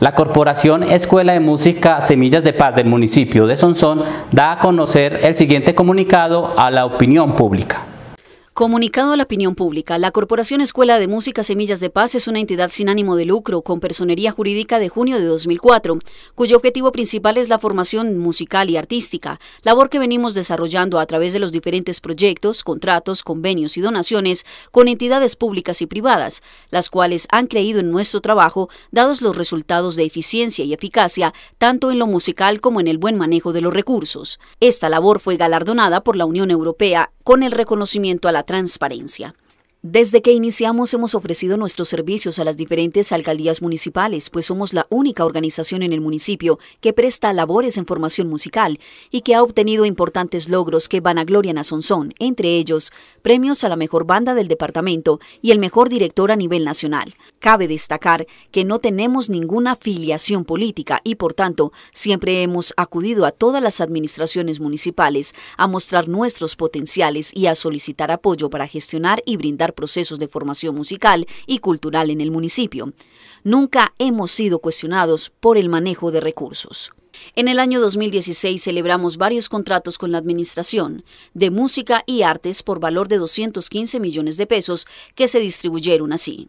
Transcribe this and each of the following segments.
La Corporación Escuela de Música Semillas de Paz del municipio de Sonsón da a conocer el siguiente comunicado a la opinión pública. Comunicado a la opinión pública, la Corporación Escuela de Música Semillas de Paz es una entidad sin ánimo de lucro con personería jurídica de junio de 2004, cuyo objetivo principal es la formación musical y artística, labor que venimos desarrollando a través de los diferentes proyectos, contratos, convenios y donaciones con entidades públicas y privadas, las cuales han creído en nuestro trabajo dados los resultados de eficiencia y eficacia tanto en lo musical como en el buen manejo de los recursos. Esta labor fue galardonada por la Unión Europea con el reconocimiento a la transparencia. Desde que iniciamos hemos ofrecido nuestros servicios a las diferentes alcaldías municipales, pues somos la única organización en el municipio que presta labores en formación musical y que ha obtenido importantes logros que van a gloria Sonsón, entre ellos premios a la mejor banda del departamento y el mejor director a nivel nacional. Cabe destacar que no tenemos ninguna filiación política y por tanto siempre hemos acudido a todas las administraciones municipales a mostrar nuestros potenciales y a solicitar apoyo para gestionar y brindar procesos de formación musical y cultural en el municipio. Nunca hemos sido cuestionados por el manejo de recursos. En el año 2016 celebramos varios contratos con la Administración de Música y Artes por valor de 215 millones de pesos que se distribuyeron así.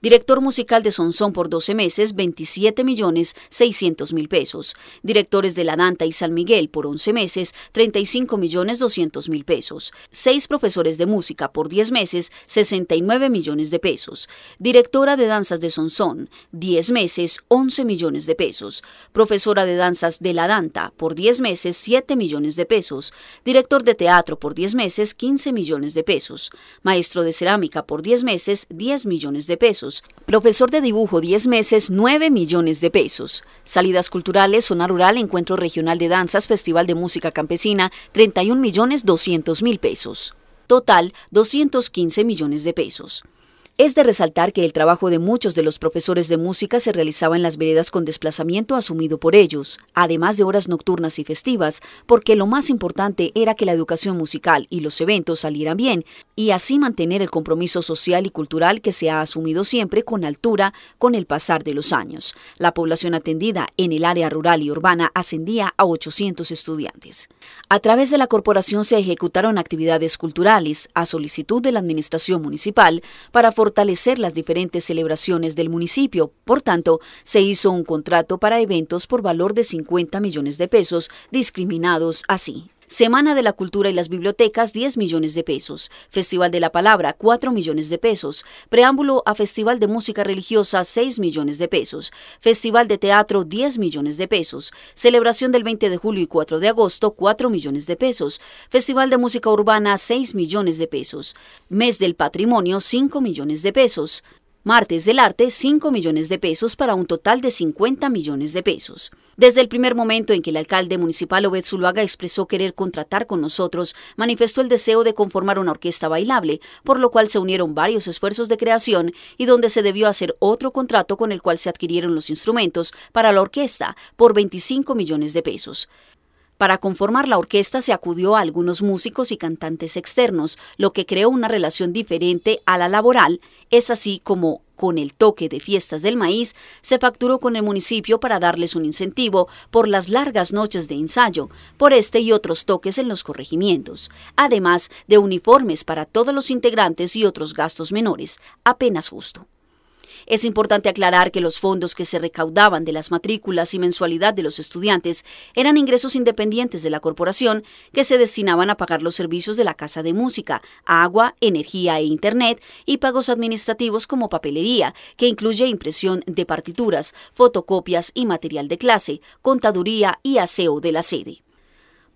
Director musical de Sonsón por 12 meses, 27 millones 600 mil pesos. Directores de La Danta y San Miguel por 11 meses, 35 millones 200 mil pesos. Seis profesores de música por 10 meses, 69 millones de pesos. Directora de danzas de Sonsón, 10 meses, 11 millones de pesos. Profesora de danzas de La Danta por 10 meses, 7 millones de pesos. Director de teatro por 10 meses, 15 millones de pesos. Maestro de cerámica por 10 meses, 10 millones de pesos Profesor de dibujo, 10 meses, 9 millones de pesos. Salidas culturales, zona rural, encuentro regional de danzas, festival de música campesina, 31 millones 200 mil pesos. Total, 215 millones de pesos. Es de resaltar que el trabajo de muchos de los profesores de música se realizaba en las veredas con desplazamiento asumido por ellos, además de horas nocturnas y festivas, porque lo más importante era que la educación musical y los eventos salieran bien y así mantener el compromiso social y cultural que se ha asumido siempre con altura con el pasar de los años. La población atendida en el área rural y urbana ascendía a 800 estudiantes. A través de la corporación se ejecutaron actividades culturales a solicitud de la administración municipal para formar fortalecer las diferentes celebraciones del municipio. Por tanto, se hizo un contrato para eventos por valor de 50 millones de pesos, discriminados así. Semana de la Cultura y las Bibliotecas, 10 millones de pesos. Festival de la Palabra, 4 millones de pesos. Preámbulo a Festival de Música Religiosa, 6 millones de pesos. Festival de Teatro, 10 millones de pesos. Celebración del 20 de julio y 4 de agosto, 4 millones de pesos. Festival de Música Urbana, 6 millones de pesos. Mes del Patrimonio, 5 millones de pesos. Martes del Arte 5 millones de pesos para un total de 50 millones de pesos. Desde el primer momento en que el alcalde municipal Obed Zuluaga expresó querer contratar con nosotros, manifestó el deseo de conformar una orquesta bailable, por lo cual se unieron varios esfuerzos de creación y donde se debió hacer otro contrato con el cual se adquirieron los instrumentos para la orquesta por 25 millones de pesos. Para conformar la orquesta se acudió a algunos músicos y cantantes externos, lo que creó una relación diferente a la laboral. Es así como, con el toque de fiestas del maíz, se facturó con el municipio para darles un incentivo por las largas noches de ensayo, por este y otros toques en los corregimientos, además de uniformes para todos los integrantes y otros gastos menores, apenas justo. Es importante aclarar que los fondos que se recaudaban de las matrículas y mensualidad de los estudiantes eran ingresos independientes de la corporación que se destinaban a pagar los servicios de la Casa de Música, agua, energía e Internet y pagos administrativos como papelería, que incluye impresión de partituras, fotocopias y material de clase, contaduría y aseo de la sede.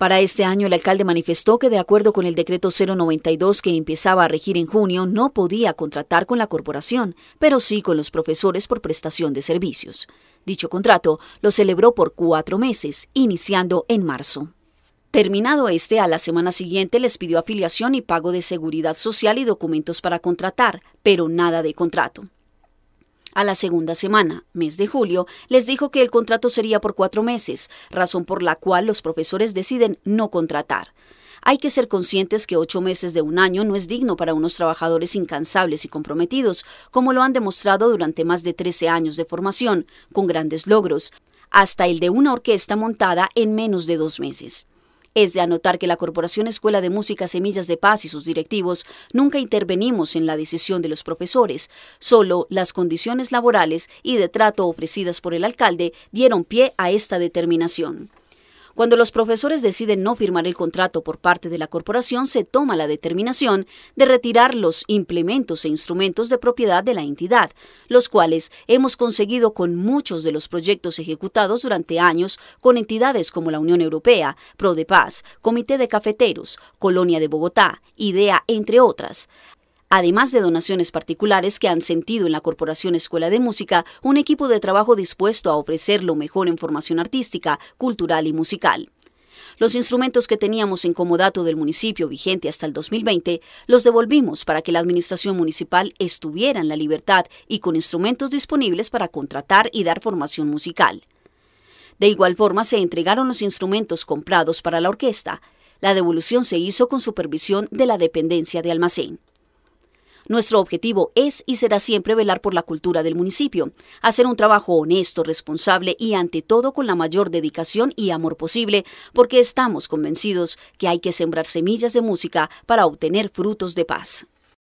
Para este año, el alcalde manifestó que de acuerdo con el decreto 092 que empezaba a regir en junio, no podía contratar con la corporación, pero sí con los profesores por prestación de servicios. Dicho contrato lo celebró por cuatro meses, iniciando en marzo. Terminado este, a la semana siguiente les pidió afiliación y pago de seguridad social y documentos para contratar, pero nada de contrato. A la segunda semana, mes de julio, les dijo que el contrato sería por cuatro meses, razón por la cual los profesores deciden no contratar. Hay que ser conscientes que ocho meses de un año no es digno para unos trabajadores incansables y comprometidos, como lo han demostrado durante más de 13 años de formación, con grandes logros, hasta el de una orquesta montada en menos de dos meses. Es de anotar que la Corporación Escuela de Música Semillas de Paz y sus directivos nunca intervenimos en la decisión de los profesores, solo las condiciones laborales y de trato ofrecidas por el alcalde dieron pie a esta determinación. Cuando los profesores deciden no firmar el contrato por parte de la corporación, se toma la determinación de retirar los implementos e instrumentos de propiedad de la entidad, los cuales hemos conseguido con muchos de los proyectos ejecutados durante años con entidades como la Unión Europea, Pro de Paz, Comité de Cafeteros, Colonia de Bogotá, IDEA, entre otras además de donaciones particulares que han sentido en la Corporación Escuela de Música, un equipo de trabajo dispuesto a ofrecer lo mejor en formación artística, cultural y musical. Los instrumentos que teníamos en comodato del municipio vigente hasta el 2020 los devolvimos para que la administración municipal estuviera en la libertad y con instrumentos disponibles para contratar y dar formación musical. De igual forma se entregaron los instrumentos comprados para la orquesta. La devolución se hizo con supervisión de la dependencia de almacén. Nuestro objetivo es y será siempre velar por la cultura del municipio, hacer un trabajo honesto, responsable y ante todo con la mayor dedicación y amor posible, porque estamos convencidos que hay que sembrar semillas de música para obtener frutos de paz.